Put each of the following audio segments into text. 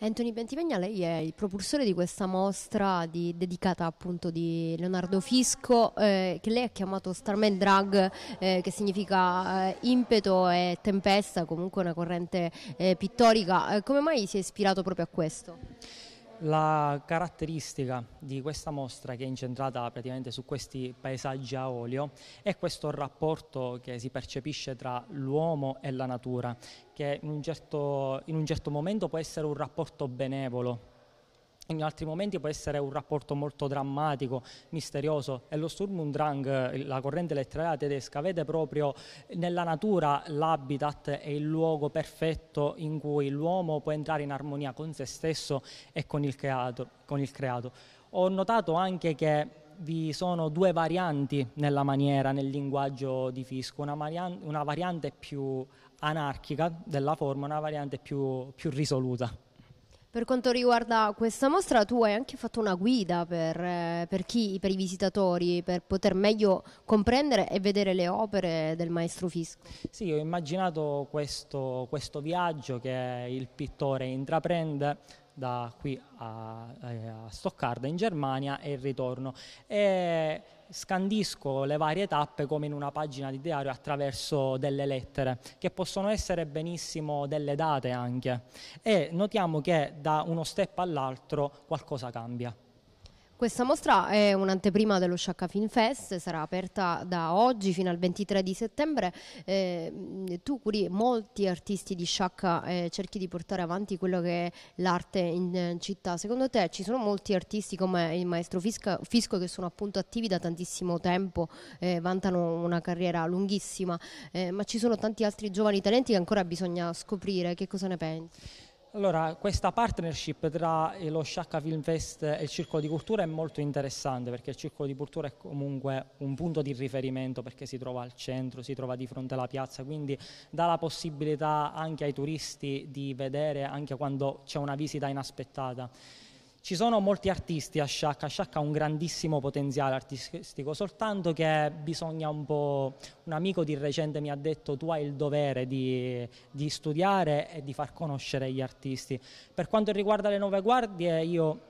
Anthony Bentivegna, lei è il propulsore di questa mostra di, dedicata appunto di Leonardo Fisco, eh, che lei ha chiamato Starman Drag, eh, che significa eh, impeto e tempesta, comunque una corrente eh, pittorica. Eh, come mai si è ispirato proprio a questo? La caratteristica di questa mostra che è incentrata praticamente su questi paesaggi a olio è questo rapporto che si percepisce tra l'uomo e la natura, che in un certo, in un certo momento può essere un rapporto benevolo, in altri momenti può essere un rapporto molto drammatico, misterioso e lo Sturm und Drang, la corrente letteraria tedesca, vede proprio nella natura l'habitat e il luogo perfetto in cui l'uomo può entrare in armonia con se stesso e con il creato. Con il creato. Ho notato anche che vi sono due varianti nella maniera, nel linguaggio di Fisco, una, variante, una variante più anarchica della forma, una variante più, più risoluta. Per quanto riguarda questa mostra, tu hai anche fatto una guida per, eh, per, chi, per i visitatori, per poter meglio comprendere e vedere le opere del maestro Fisco. Sì, ho immaginato questo, questo viaggio che il pittore intraprende da qui a, eh, a Stoccarda in Germania e il ritorno. E scandisco le varie tappe come in una pagina di diario attraverso delle lettere, che possono essere benissimo delle date anche. E notiamo che da uno step all'altro qualcosa cambia. Questa mostra è un'anteprima dello Sciacca Film Fest, sarà aperta da oggi fino al 23 di settembre. Eh, tu, Curi, molti artisti di Sciacca eh, cerchi di portare avanti quello che è l'arte in eh, città. Secondo te ci sono molti artisti come il maestro Fisca, Fisco che sono appunto attivi da tantissimo tempo, eh, vantano una carriera lunghissima, eh, ma ci sono tanti altri giovani talenti che ancora bisogna scoprire. Che cosa ne pensi? Allora, questa partnership tra eh, lo Sciacca Film Fest e il Circolo di Cultura è molto interessante perché il Circolo di Cultura è comunque un punto di riferimento perché si trova al centro, si trova di fronte alla piazza, quindi dà la possibilità anche ai turisti di vedere anche quando c'è una visita inaspettata. Ci sono molti artisti a Sciacca, Sciacca ha un grandissimo potenziale artistico, soltanto che bisogna un po'... Un amico di recente mi ha detto tu hai il dovere di, di studiare e di far conoscere gli artisti. Per quanto riguarda le nuove guardie io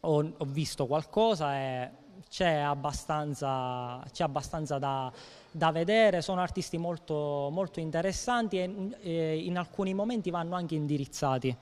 ho, ho visto qualcosa e c'è abbastanza, abbastanza da, da, vedere, sono artisti molto, molto interessanti e, e eh, in alcuni momenti vanno anche indirizzati.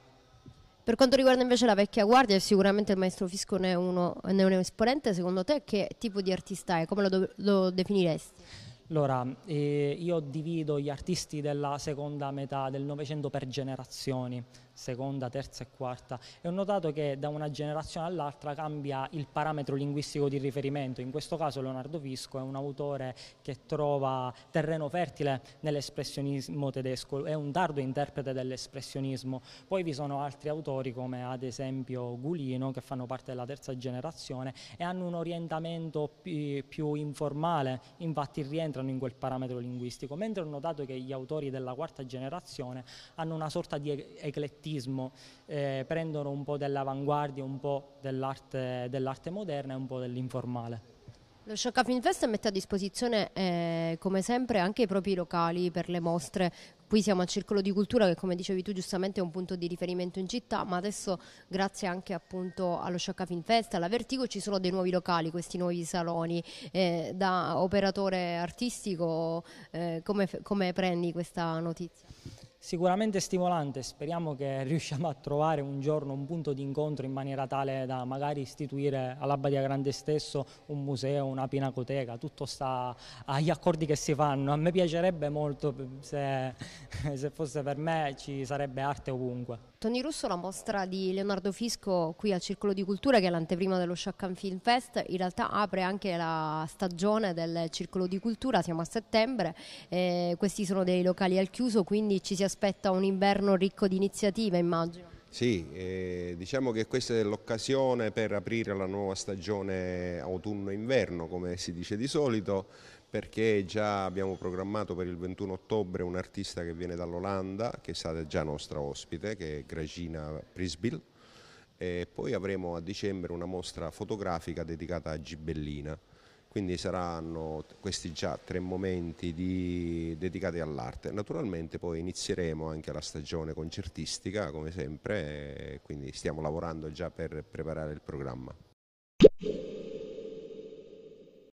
Per quanto riguarda invece la vecchia guardia, sicuramente il maestro Fisco ne è, uno, ne è un esponente. Secondo te che tipo di artista è? Come lo, lo definiresti? Allora, eh, io divido gli artisti della seconda metà del Novecento per generazioni, seconda, terza e quarta e ho notato che da una generazione all'altra cambia il parametro linguistico di riferimento, in questo caso Leonardo Visco è un autore che trova terreno fertile nell'espressionismo tedesco, è un tardo interprete dell'espressionismo, poi vi sono altri autori come ad esempio Gulino che fanno parte della terza generazione e hanno un orientamento pi più informale, infatti rientrano in quel parametro linguistico, mentre ho notato che gli autori della quarta generazione hanno una sorta di eclettica l'eclettismo, eh, prendono un po' dell'avanguardia, un po' dell'arte dell moderna e un po' dell'informale. Lo Shocka Film Fest mette a disposizione, eh, come sempre, anche i propri locali per le mostre. Qui siamo al Circolo di Cultura che, come dicevi tu giustamente, è un punto di riferimento in città, ma adesso, grazie anche appunto allo Shocka Film Fest, alla Vertigo, ci sono dei nuovi locali, questi nuovi saloni. Eh, da operatore artistico, eh, come, come prendi questa notizia? sicuramente stimolante, speriamo che riusciamo a trovare un giorno un punto di incontro in maniera tale da magari istituire all'Abbadia Grande stesso un museo, una pinacoteca, tutto sta agli accordi che si fanno, a me piacerebbe molto se, se fosse per me ci sarebbe arte ovunque. Tony Russo, la mostra di Leonardo Fisco qui al Circolo di Cultura, che è l'anteprima dello Sciaccan Film Fest, in realtà apre anche la stagione del Circolo di Cultura, siamo a settembre, eh, questi sono dei locali al chiuso, quindi ci si aspetta un inverno ricco di iniziative, immagino. Sì, eh, diciamo che questa è l'occasione per aprire la nuova stagione autunno-inverno, come si dice di solito, perché già abbiamo programmato per il 21 ottobre un artista che viene dall'Olanda, che è stata già nostra ospite, che è Gragina Prisbil, e poi avremo a dicembre una mostra fotografica dedicata a Gibellina. Quindi saranno questi già tre momenti di... dedicati all'arte. Naturalmente poi inizieremo anche la stagione concertistica, come sempre, quindi stiamo lavorando già per preparare il programma.